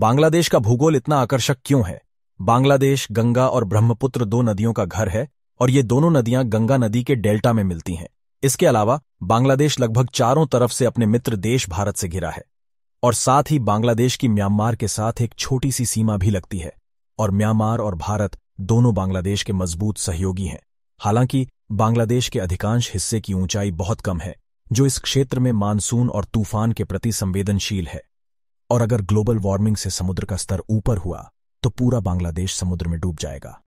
बांग्लादेश का भूगोल इतना आकर्षक क्यों है बांग्लादेश गंगा और ब्रह्मपुत्र दो नदियों का घर है और ये दोनों नदियां गंगा नदी के डेल्टा में मिलती हैं इसके अलावा बांग्लादेश लगभग चारों तरफ से अपने मित्र देश भारत से घिरा है और साथ ही बांग्लादेश की म्यांमार के साथ एक छोटी सी सीमा भी लगती है और म्यांमार और भारत दोनों बांग्लादेश के मजबूत सहयोगी हैं हालांकि बांग्लादेश के अधिकांश हिस्से की ऊंचाई बहुत कम है जो इस क्षेत्र में मानसून और तूफान के प्रति संवेदनशील है और अगर ग्लोबल वार्मिंग से समुद्र का स्तर ऊपर हुआ तो पूरा बांग्लादेश समुद्र में डूब जाएगा